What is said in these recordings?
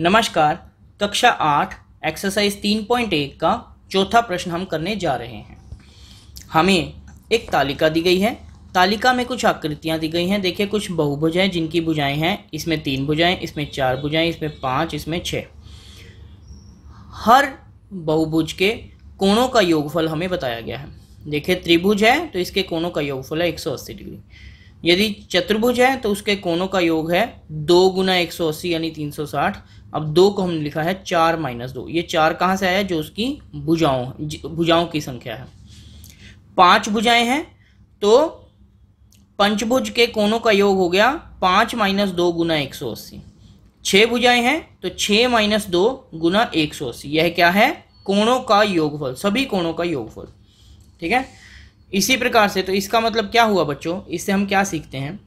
नमस्कार कक्षा आठ एक्सरसाइज तीन पॉइंट एक का चौथा प्रश्न हम करने जा रहे हैं हमें एक तालिका दी गई है तालिका में कुछ आकृतियां दी गई हैं देखिए कुछ बहुभुजाएं जिनकी भुजाएं हैं इसमें तीन भुजाएं इसमें चार भुजाएं इसमें पाँच इसमें छः हर बहुभुज के कोणों का योगफल हमें बताया गया है देखिए त्रिभुज है तो इसके कोणों का योगफल है एक डिग्री यदि चतुर्भुज है तो उसके कोनों का योग है दो गुना एक सौ अस्सी यानी तीन सौ साठ अब दो को हमने लिखा है चार माइनस दो ये चार कहाँ से आया जो उसकी भुजाओं भुजाओं की संख्या है पांच भुजाएं हैं तो पंचभुज के कोनों का योग हो गया पांच माइनस दो गुना एक सौ अस्सी छः भुजाएं हैं तो छः माइनस दो गुना एक सौ अस्सी यह क्या है कोणों का योगफल सभी कोणों का योगफल ठीक है इसी प्रकार से तो इसका मतलब क्या हुआ बच्चों इससे हम क्या सीखते हैं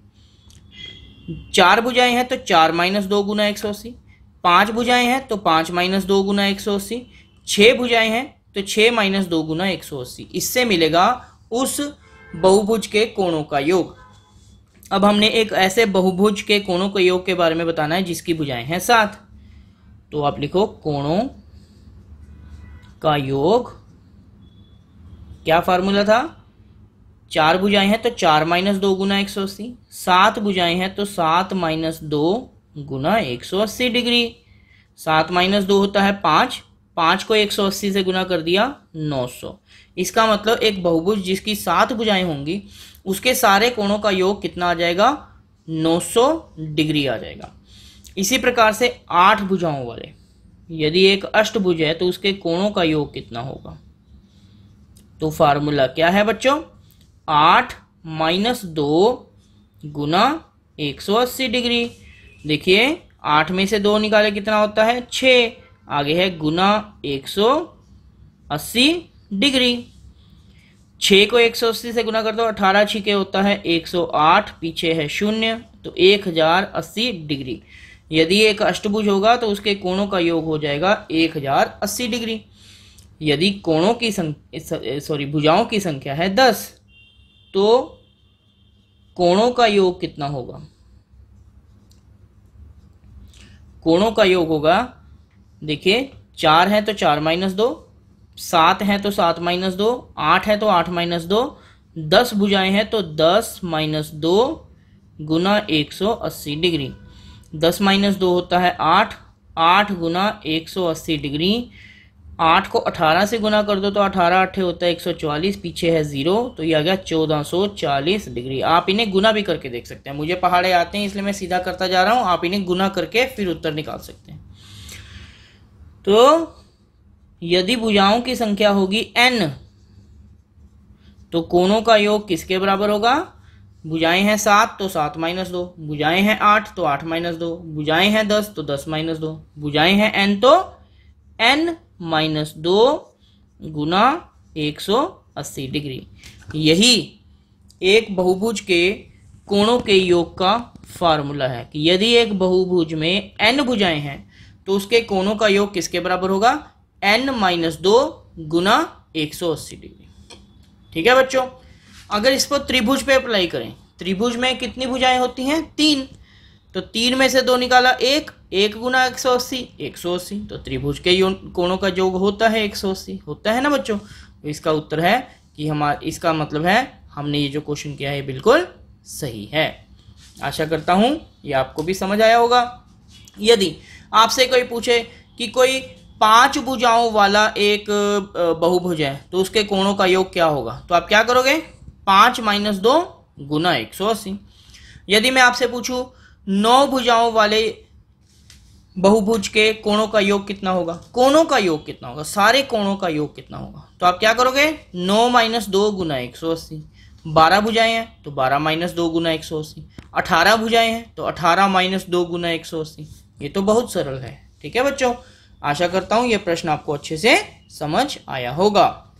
चार भुजाएं हैं तो चार माइनस दो गुना एक सौ अस्सी पाँच भुजाएं हैं तो पाँच माइनस दो गुना एक सौ अस्सी छः भुजाएं हैं तो छः माइनस दो गुना एक सौ अस्सी इससे मिलेगा उस बहुभुज के कोणों का योग अब हमने एक ऐसे बहुभुज के कोणों के योग के बारे में बताना है जिसकी भुजाएं हैं सात तो आप लिखो कोणों का योग क्या फार्मूला था चार बुझाएं हैं तो चार माइनस दो गुना एक सौ अस्सी सात बुझाएं हैं तो सात माइनस दो गुना एक सौ अस्सी डिग्री सात माइनस दो होता है पाँच पाँच को एक सौ अस्सी से गुना कर दिया नौ सौ इसका मतलब एक बहुभुज जिसकी सात बुझाएं होंगी उसके सारे कोणों का योग कितना आ जाएगा नौ सौ डिग्री आ जाएगा इसी प्रकार से आठ भुजाओं वाले यदि एक अष्टभुज है तो उसके कोणों का योग कितना होगा तो फार्मूला क्या है बच्चों आठ माइनस दो गुना एक सौ अस्सी डिग्री देखिए आठ में से दो निकाले कितना होता है छ आगे है गुना एक सौ अस्सी डिग्री छः को एक सौ अस्सी से गुना कर दो अठारह छीके होता है एक सौ आठ पीछे है शून्य तो एक हजार अस्सी डिग्री यदि एक अष्टभुज होगा तो उसके कोणों का योग हो जाएगा एक हजार अस्सी डिग्री यदि कोणों की संख्या सॉरी भुजाओं की संख्या है दस तो कोणों का योग कितना होगा कोणों का योग होगा देखिए चार है तो चार माइनस दो सात है तो सात माइनस दो आठ है तो आठ माइनस दो दस भुजाएं हैं तो दस माइनस दो गुना एक सौ अस्सी डिग्री दस माइनस दो होता है आठ आठ गुना एक सौ अस्सी डिग्री आठ को अठारह से गुना कर दो तो अठारह अठे होता है एक सौ चालीस पीछे है ज़ीरो तो ये आ गया चौदह सौ चालीस डिग्री आप इन्हें गुना भी करके देख सकते हैं मुझे पहाड़े आते हैं इसलिए मैं सीधा करता जा रहा हूँ आप इन्हें गुना करके फिर उत्तर निकाल सकते हैं तो यदि भुजाओं की संख्या होगी एन तो कोणों का योग किसके बराबर होगा भुजाएं हैं सात तो सात माइनस दो भुजाएं हैं आठ तो आठ माइनस दो भुजाएं हैं दस तो दस माइनस दो भुजाएं हैं एन तो एन माइनस दो गुना एक सौ अस्सी डिग्री यही एक बहुभुज के कोणों के योग का फार्मूला है कि यदि एक बहुभुज में एन भुजाएं हैं तो उसके कोणों का योग किसके बराबर होगा एन माइनस दो गुना एक सौ अस्सी डिग्री ठीक है बच्चों अगर इसको त्रिभुज पे अप्लाई करें त्रिभुज में कितनी भुजाएं होती हैं तीन तो तीन में से दो निकाला एक एक गुना एक सौ अस्सी एक सौ अस्सी तो त्रिभुज के कोणों का योग होता है एक सौ अस्सी होता है ना बच्चों तो इसका उत्तर है कि हमारा इसका मतलब है हमने ये जो क्वेश्चन किया है बिल्कुल सही है आशा करता हूँ ये आपको भी समझ आया होगा यदि आपसे कोई पूछे कि कोई पांच भुजाओं वाला एक बहुभुज है तो उसके कोणों का योग क्या होगा तो आप क्या करोगे पांच माइनस दो गुना एक सौ अस्सी यदि मैं आपसे पूछूं नौ भुजाओं वाले बहुभुज के कोणों का योग कितना होगा कोणों का योग कितना होगा सारे कोणों का योग कितना होगा तो आप क्या करोगे नौ माइनस दो गुना एक सौ अस्सी बारह भुजाएं हैं तो बारह माइनस दो गुना एक सौ अस्सी अठारह भुजाएं हैं तो अठारह माइनस दो गुना एक सौ अस्सी ये तो बहुत सरल है ठीक है बच्चों आशा करता हूं ये प्रश्न आपको अच्छे से समझ आया होगा